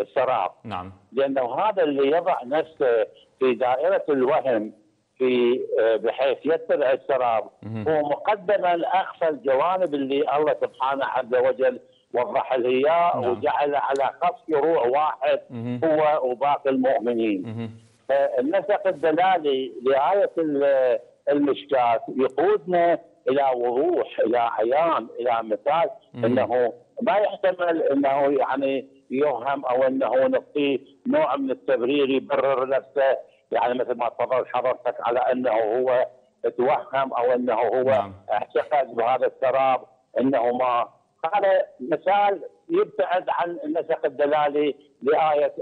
السراب نعم لأنه هذا اللي يضع نفسه في دائرة الوهم في آه، بحيث يتبع السراب هو مقدما اخفى الجوانب اللي الله سبحانه عز وجل وضح له اياه نعم. وجعل على خص روح واحد مه. هو وباقي المؤمنين آه، النسق الدلالي لآية آه، المشكاة يقودنا إلى وضوح إلى عيان إلى مثال أنه ما يحتمل أنه يعني يوهم أو أنه نعطيه نوع من التبرير يبرر نفسه يعني مثل ما تفضلت حضرتك على انه هو توهم او انه هو نعم. اعتقد بهذا السراب انه ما هذا مثال يبتعد عن النسق الدلالي لآية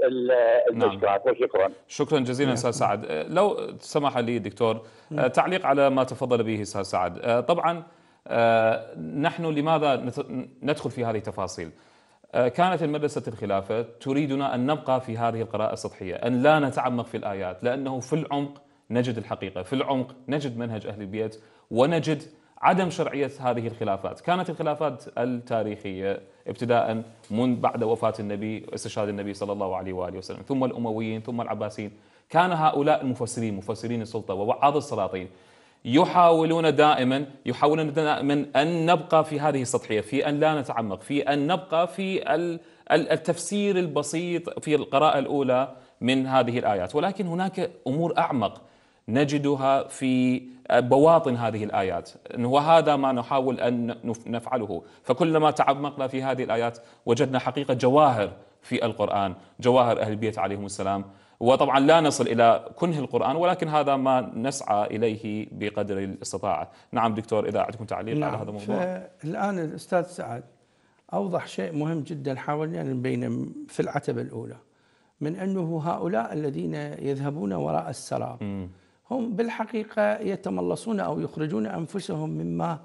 المشكات نعم. وشكرا شكرا جزيلا نعم. استاذ سعد أه، لو سمح لي دكتور أه، نعم. تعليق على ما تفضل به استاذ سعد أه، طبعا نحن لماذا ندخل في هذه التفاصيل آه، كانت المدرسة الخلافة تريدنا أن نبقى في هذه القراءة السطحية أن لا نتعمق في الآيات لأنه في العمق نجد الحقيقة في العمق نجد منهج أهل البيت ونجد عدم شرعية هذه الخلافات كانت الخلافات التاريخية ابتداء من بعد وفاة النبي استشهاد النبي صلى الله عليه وآله وسلم ثم الأمويين ثم العباسيين كان هؤلاء المفسرين مفسرين السلطة ووعاظ السلاطين يحاولون دائما يحاولون دائما ان نبقى في هذه السطحيه، في ان لا نتعمق، في ان نبقى في التفسير البسيط في القراءه الاولى من هذه الايات، ولكن هناك امور اعمق نجدها في بواطن هذه الآيات وهذا ما نحاول أن نفعله فكلما تعمقنا في هذه الآيات وجدنا حقيقة جواهر في القرآن جواهر أهل البيت عليهم السلام وطبعا لا نصل الى كنه القران ولكن هذا ما نسعى اليه بقدر الاستطاعه. نعم دكتور اذا عندكم تعليق نعم على هذا الموضوع. الان الاستاذ سعد اوضح شيء مهم جدا حاولنا نبينه في العتبه الاولى من انه هؤلاء الذين يذهبون وراء السراب هم بالحقيقه يتملصون او يخرجون انفسهم مما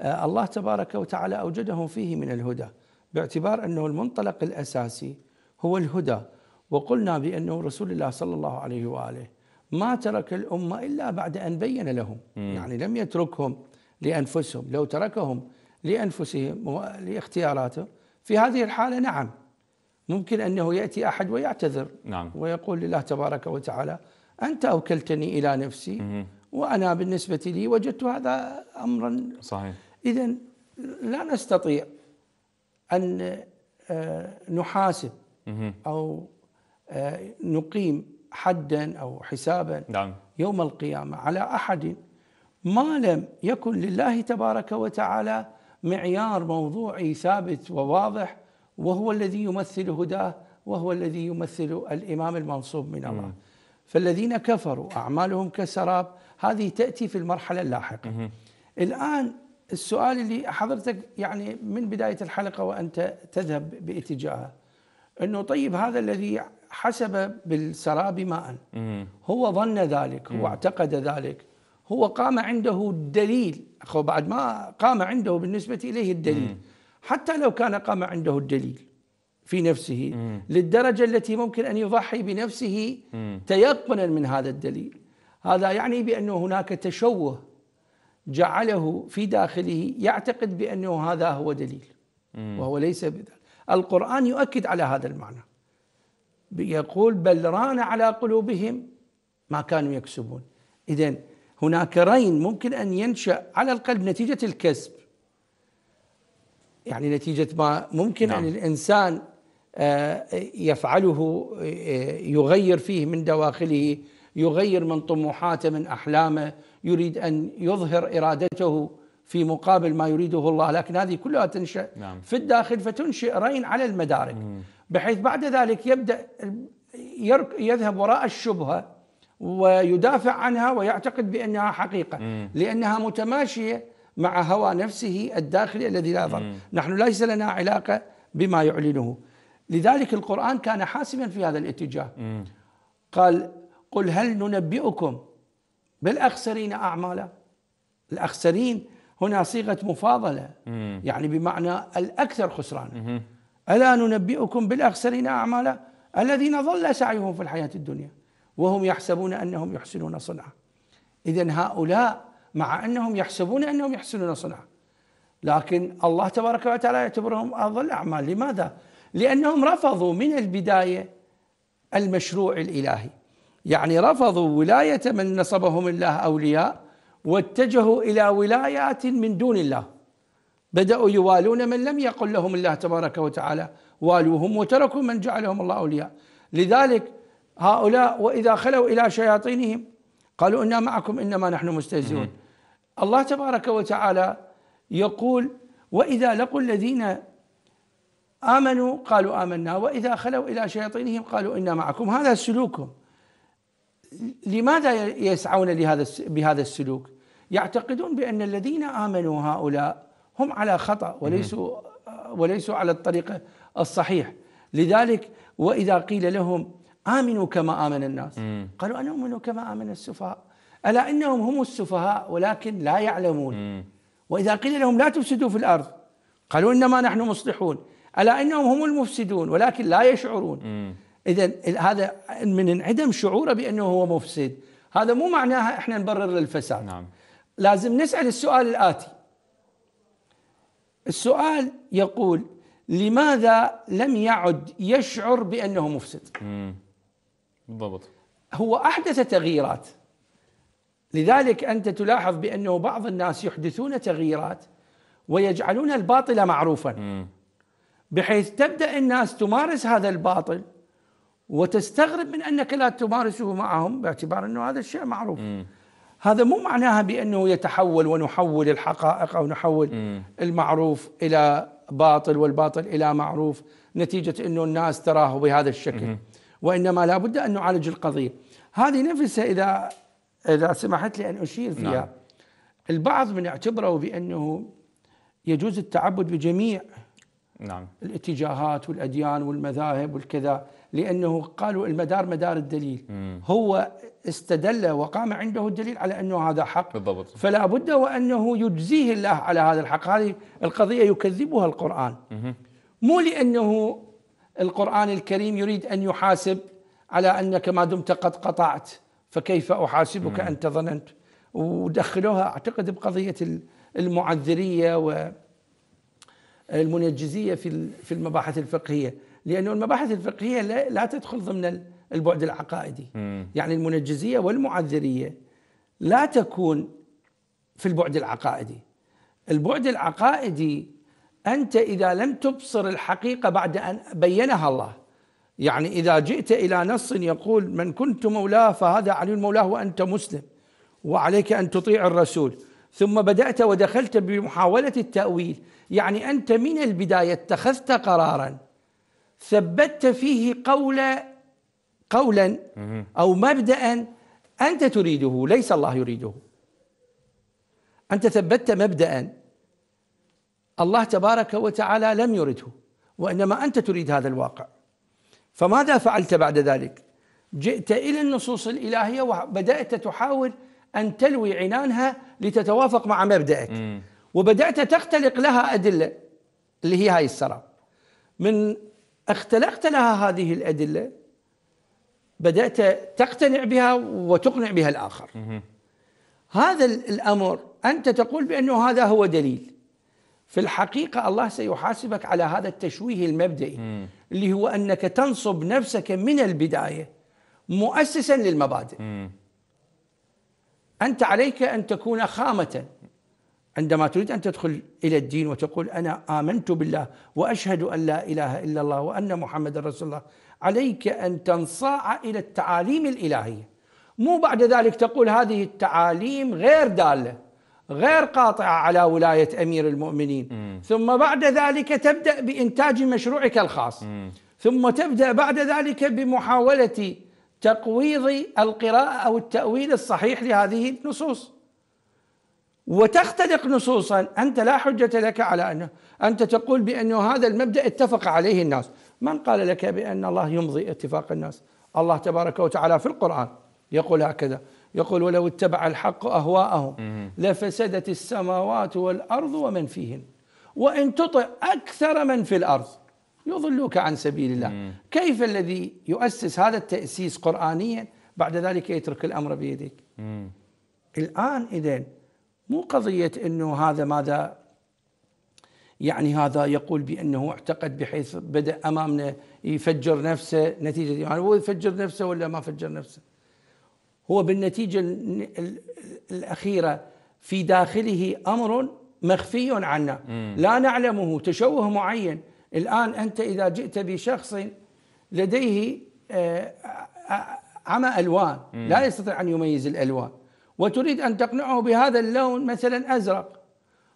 آه، الله تبارك وتعالى اوجدهم فيه من الهدى باعتبار انه المنطلق الاساسي هو الهدى وقلنا بأنه رسول الله صلى الله عليه وآله ما ترك الأمة إلا بعد أن بين لهم م. يعني لم يتركهم لأنفسهم لو تركهم لأنفسهم ولاختياراتهم في هذه الحالة نعم ممكن أنه يأتي أحد ويعتذر نعم. ويقول لله تبارك وتعالى أنت أوكلتني إلى نفسي م. وأنا بالنسبة لي وجدت هذا أمرا صحيح إذا لا نستطيع أن آه، نحاسب أو آه، نقيم حدا او حسابا نعم. يوم القيامه على احد ما لم يكن لله تبارك وتعالى معيار موضوعي ثابت وواضح وهو الذي يمثل هداه وهو الذي يمثل الامام المنصوب من الله فالذين كفروا اعمالهم كسراب هذه تاتي في المرحله اللاحقه مم. الان السؤال اللي حضرتك يعني من بدايه الحلقه وانت تذهب باتجاهه انه طيب هذا الذي حسب بالسراب ماء هو ظن ذلك هو اعتقد ذلك هو قام عنده الدليل أخو بعد ما قام عنده بالنسبة إليه الدليل حتى لو كان قام عنده الدليل في نفسه للدرجة التي ممكن أن يضحي بنفسه تيقنا من هذا الدليل هذا يعني بأنه هناك تشوه جعله في داخله يعتقد بأنه هذا هو دليل وهو ليس بذلك القرآن يؤكد على هذا المعنى يقول بل ران على قلوبهم ما كانوا يكسبون اذا هناك رين ممكن ان ينشا على القلب نتيجه الكسب يعني نتيجه ما ممكن نعم. ان الانسان آه، يفعله آه، يغير فيه من دواخله يغير من طموحاته من احلامه يريد ان يظهر ارادته في مقابل ما يريده الله لكن هذه كلها تنشا نعم. في الداخل فتنشئ رين على المدارك مم. بحيث بعد ذلك يبدأ يذهب وراء الشبهة ويدافع عنها ويعتقد بأنها حقيقة مم. لأنها متماشية مع هوى نفسه الداخلي الذي لا يضر نحن ليس لنا علاقة بما يعلنه لذلك القرآن كان حاسما في هذا الاتجاه مم. قال قل هل ننبئكم بالأخسرين أعمالا الأخسرين هنا صيغة مفاضلة مم. يعني بمعنى الأكثر خسرانا ألا ننبئكم بالأخسرين أعمالا الذين ضل سعيهم في الحياة الدنيا وهم يحسبون أنهم يحسنون صنعا إذا هؤلاء مع أنهم يحسبون أنهم يحسنون صنعا لكن الله تبارك وتعالى يعتبرهم أضل أعمال لماذا؟ لأنهم رفضوا من البداية المشروع الإلهي يعني رفضوا ولاية من نصبهم الله أولياء واتجهوا إلى ولايات من دون الله بدأوا يوالون من لم يقل لهم الله تبارك وتعالى والوهم وتركوا من جعلهم الله أولياء لذلك هؤلاء وإذا خلوا إلى شياطينهم قالوا إنا معكم إنما نحن مستهزئون الله تبارك وتعالى يقول وإذا لقوا الذين آمنوا قالوا آمنا وإذا خلوا إلى شياطينهم قالوا إنا معكم هذا سلوكهم لماذا يسعون لهذا بهذا السلوك؟ يعتقدون بأن الذين آمنوا هؤلاء هم على خطأ وليسوا وليسوا على الطريق الصحيح لذلك وإذا قيل لهم آمنوا كما آمن الناس قالوا أنا أؤمن كما آمن السفهاء ألا إنهم هم السفهاء ولكن لا يعلمون وإذا قيل لهم لا تفسدوا في الأرض قالوا إنما نحن مصلحون ألا إنهم هم المفسدون ولكن لا يشعرون إذا هذا من انعدم شعوره بأنه هو مفسد هذا مو معناها إحنا نبرر الفساد نعم. لازم نسأل السؤال الآتي السؤال يقول لماذا لم يعد يشعر بانه مفسد؟ بالضبط هو احدث تغييرات لذلك انت تلاحظ بانه بعض الناس يحدثون تغييرات ويجعلون الباطل معروفا بحيث تبدا الناس تمارس هذا الباطل وتستغرب من انك لا تمارسه معهم باعتبار انه هذا الشيء معروف هذا مو معناها بانه يتحول ونحول الحقائق او نحول م. المعروف الى باطل والباطل الى معروف نتيجه انه الناس تراه بهذا الشكل م. وانما لابد ان نعالج القضيه هذه نفسها اذا اذا سمحت لي ان اشير فيها نعم. البعض من اعتبروا بانه يجوز التعبد بجميع نعم الاتجاهات والاديان والمذاهب والكذا لانه قالوا المدار مدار الدليل م. هو استدل وقام عنده الدليل على انه هذا حق بالضبط فلا بد وانه يجزيه الله على هذا الحق هذه القضيه يكذبها القران مو لانه القران الكريم يريد ان يحاسب على انك ما دمت قد قطعت فكيف احاسبك انت ظننت ودخلوها اعتقد بقضيه المعذريه و المنجزيه في في المباحث الفقهيه لانه المباحث الفقهيه لا تدخل ضمن البعد العقائدي مم. يعني المنجزية والمعذرية لا تكون في البعد العقائدي البعد العقائدي أنت إذا لم تبصر الحقيقة بعد أن بينها الله يعني إذا جئت إلى نص يقول من كنت مولاه فهذا علي مولاه وأنت مسلم وعليك أن تطيع الرسول ثم بدأت ودخلت بمحاولة التأويل يعني أنت من البداية اتخذت قرارا ثبتت فيه قول قولا أو مبدأ أنت تريده ليس الله يريده أنت ثبتت مبدأ الله تبارك وتعالى لم يرده وإنما أنت تريد هذا الواقع فماذا فعلت بعد ذلك جئت إلى النصوص الإلهية وبدأت تحاول أن تلوي عنانها لتتوافق مع مبدأك وبدأت تختلق لها أدلة اللي هي هاي السراب من اختلقت لها هذه الأدلة بدات تقتنع بها وتقنع بها الاخر هذا الامر انت تقول بانه هذا هو دليل في الحقيقه الله سيحاسبك على هذا التشويه المبدئي اللي هو انك تنصب نفسك من البدايه مؤسسا للمبادئ انت عليك ان تكون خامه عندما تريد ان تدخل الى الدين وتقول انا امنت بالله واشهد ان لا اله الا الله وان محمد رسول الله عليك أن تنصاع إلى التعاليم الإلهية مو بعد ذلك تقول هذه التعاليم غير دالة غير قاطعة على ولاية أمير المؤمنين مم. ثم بعد ذلك تبدأ بإنتاج مشروعك الخاص مم. ثم تبدأ بعد ذلك بمحاولة تقويض القراءة أو التأويل الصحيح لهذه النصوص وتختلق نصوصا أنت لا حجة لك على أنه أنت تقول بأنه هذا المبدأ اتفق عليه الناس من قال لك بأن الله يمضي اتفاق الناس الله تبارك وتعالى في القرآن يقول هكذا يقول ولو اتبع الحق أهواءهم لفسدت السماوات والأرض ومن فيهن وإن تطع أكثر من في الأرض يضلوك عن سبيل الله كيف الذي يؤسس هذا التأسيس قرآنيا بعد ذلك يترك الأمر بيدك الآن إذن مو قضية أنه هذا ماذا يعني هذا يقول بانه اعتقد بحيث بدا امامنا يفجر نفسه نتيجه يعني هو يفجر نفسه ولا ما فجر نفسه هو بالنتيجه الاخيره في داخله امر مخفي عنا لا نعلمه تشوه معين الان انت اذا جئت بشخص لديه آه، آه، عمى الوان لا يستطيع ان يميز الالوان وتريد ان تقنعه بهذا اللون مثلا ازرق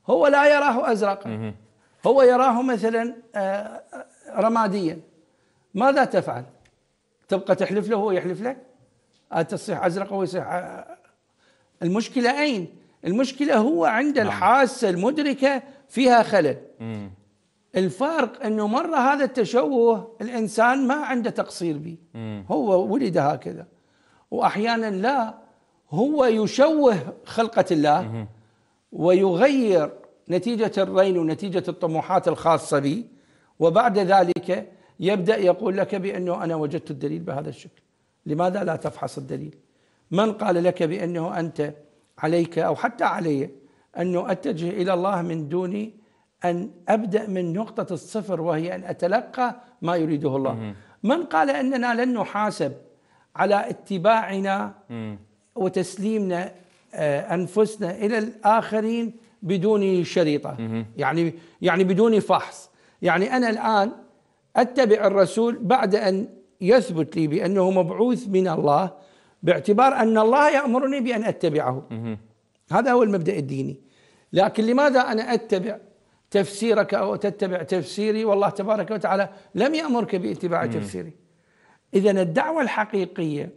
هو لا يراه ازرقا هو يراه مثلا آه، رماديا ماذا تفعل؟ تبقى تحلف له وهو يحلف لك؟ تصيح ازرق يصيح آه، المشكله اين؟ المشكله هو عند نعم. الحاسه المدركه فيها خلل الفرق انه مره هذا التشوه الانسان ما عنده تقصير به هو ولد هكذا واحيانا لا هو يشوه خلقه الله ويغير نتيجة الرين ونتيجة الطموحات الخاصة بي وبعد ذلك يبدأ يقول لك بأنه أنا وجدت الدليل بهذا الشكل لماذا لا تفحص الدليل من قال لك بأنه أنت عليك أو حتى علي أنه أتجه إلى الله من دون أن أبدأ من نقطة الصفر وهي أن أتلقى ما يريده الله من قال أننا لن نحاسب على اتباعنا وتسليمنا آه، أنفسنا إلى الآخرين بدون شريطه يعني يعني بدون فحص يعني انا الان اتبع الرسول بعد ان يثبت لي بانه مبعوث من الله باعتبار ان الله يامرني بان اتبعه هذا هو المبدا الديني لكن لماذا انا اتبع تفسيرك او تتبع تفسيري والله تبارك وتعالى لم يامرك باتباع تفسيري اذا الدعوه الحقيقيه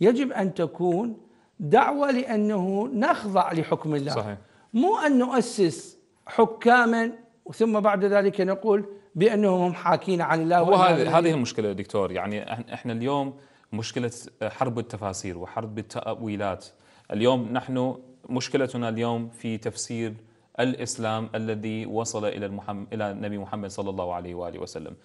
يجب ان تكون دعوه لانه نخضع لحكم الله صحيح. مو أن نؤسس حكاما ثم بعد ذلك نقول بأنهم هم حاكين عن الله وهذه هذه هذه المشكلة دكتور يعني احنا اليوم مشكلة حرب التفاسير وحرب التأويلات اليوم نحن مشكلتنا اليوم في تفسير الإسلام الذي وصل إلى إلى النبي محمد صلى الله عليه وآله وسلم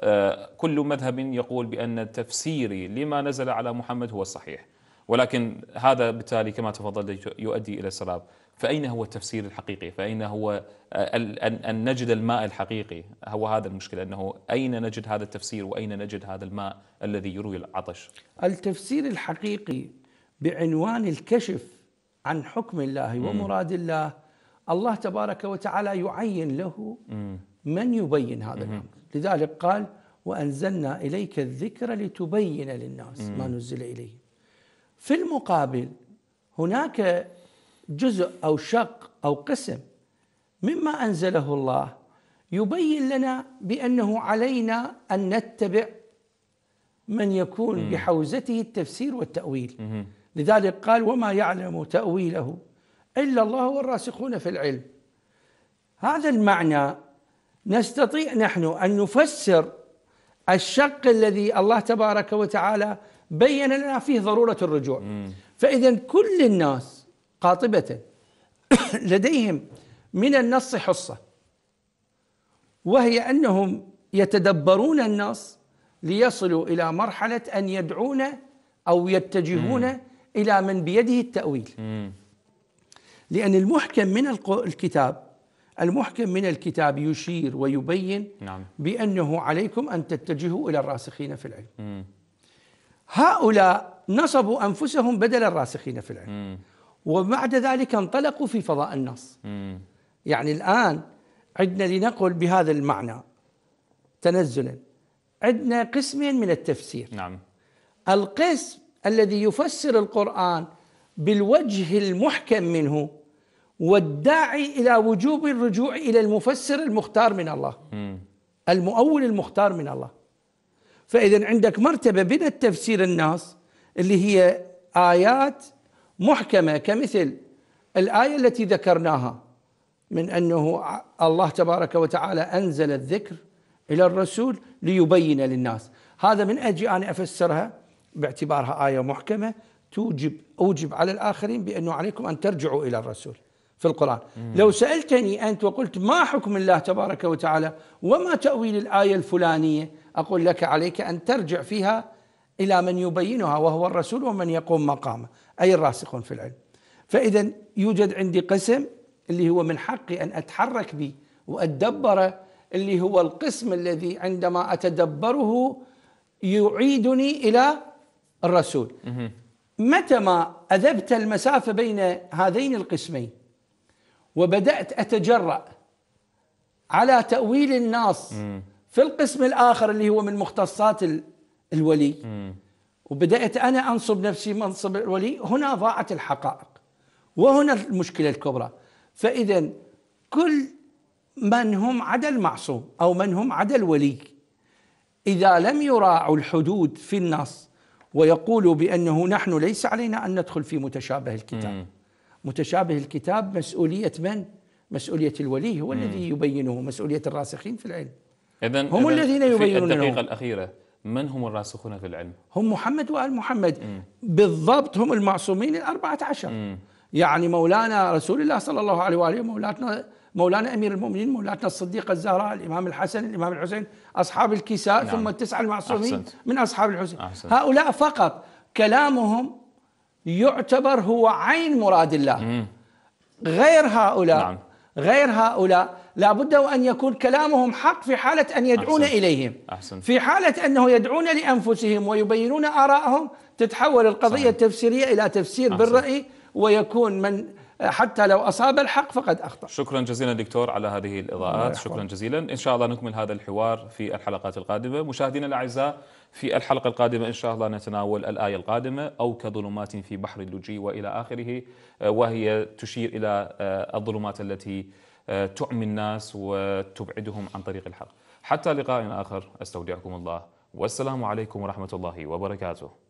آه، كل مذهب يقول بأن تفسيري لما نزل على محمد هو الصحيح ولكن هذا بالتالي كما تفضلت يؤدي الى السراب فاين هو التفسير الحقيقي فاين هو ان نجد الماء الحقيقي هو هذا المشكله انه اين نجد هذا التفسير واين نجد هذا الماء الذي يروي العطش التفسير الحقيقي بعنوان الكشف عن حكم الله ومراد الله الله تبارك وتعالى يعين له من يبين هذا الامر لذلك قال وانزلنا اليك الذكر لتبين للناس ما نزل اليهم في المقابل هناك جزء او شق او قسم مما انزله الله يبين لنا بانه علينا ان نتبع من يكون بحوزته التفسير والتاويل لذلك قال وما يعلم تاويله الا الله والراسخون في العلم هذا المعنى نستطيع نحن ان نفسر الشق الذي الله تبارك وتعالى بين لنا فيه ضروره الرجوع فاذا كل الناس قاطبه لديهم من النص حصه وهي انهم يتدبرون النص ليصلوا الى مرحله ان يدعون او يتجهون مم. الى من بيده التاويل مم. لان المحكم من الكتاب المحكم من الكتاب يشير ويبين نعم. بانه عليكم ان تتجهوا الى الراسخين في العلم مم. هؤلاء نصبوا انفسهم بدل الراسخين في العلم وبعد ذلك انطلقوا في فضاء النص يعني الان عندنا لنقل بهذا المعنى تنزلا عندنا قسمين من التفسير نعم القسم الذي يفسر القرآن بالوجه المحكم منه والداعي إلى وجوب الرجوع إلى المفسر المختار من الله المؤول المختار من الله فإذا عندك مرتبة من التفسير الناس اللي هي آيات محكمة كمثل الآية التي ذكرناها من أنه الله تبارك وتعالى أنزل الذكر إلى الرسول ليبين للناس هذا من أجل أنا أفسرها باعتبارها آية محكمة توجب أوجب على الآخرين بأنه عليكم أن ترجعوا إلى الرسول في القرآن مم. لو سألتني أنت وقلت ما حكم الله تبارك وتعالى وما تأويل الآية الفلانية أقول لك عليك أن ترجع فيها إلى من يبينها وهو الرسول ومن يقوم مقامه أي الراسخون في العلم فإذا يوجد عندي قسم اللي هو من حقي أن أتحرك به وأتدبر اللي هو القسم الذي عندما أتدبره يعيدني إلى الرسول متى ما أذبت المسافة بين هذين القسمين وبدأت أتجرأ على تأويل الناس في القسم الآخر اللي هو من مختصات الولي وبدأت أنا أنصب نفسي منصب الولي هنا ضاعت الحقائق وهنا المشكلة الكبرى فإذا كل من هم عدا المعصوم أو من هم عدا الولي إذا لم يراعوا الحدود في النص ويقولوا بأنه نحن ليس علينا أن ندخل في متشابه الكتاب متشابه الكتاب مسؤولية من؟ مسؤولية الولي هو الذي يبينه مسؤولية الراسخين في العلم إذا هم إذن الذين يبينون في الدقيقة الأخيرة من هم الراسخون في العلم؟ هم محمد وآل محمد م. بالضبط هم المعصومين الأربعة عشر م. يعني مولانا رسول الله صلى الله عليه وآله مولاتنا مولانا أمير المؤمنين مولاتنا الصديقة الزهراء الإمام الحسن الإمام الحسين أصحاب الكساء نعم. ثم التسعة المعصومين أحسنت. من أصحاب الحسين أحسنت. هؤلاء فقط كلامهم يعتبر هو عين مراد الله م. غير هؤلاء نعم. غير هؤلاء لابد وأن يكون كلامهم حق في حالة أن يدعون أحسن. إليهم أحسن. في حالة أنه يدعون لأنفسهم ويبينون آراءهم تتحول القضية صحيح. التفسيرية إلى تفسير أحسن. بالرأي ويكون من حتى لو أصاب الحق فقد أخطأ شكرا جزيلا دكتور على هذه الإضاءات شكرا جزيلا إن شاء الله نكمل هذا الحوار في الحلقات القادمة مشاهدينا الأعزاء في الحلقة القادمة إن شاء الله نتناول الآية القادمة أو كظلمات في بحر اللجي وإلى آخره وهي تشير إلى آه، الظلمات التي تعمي الناس وتبعدهم عن طريق الحق حتى لقاء آخر أستودعكم الله والسلام عليكم ورحمة الله وبركاته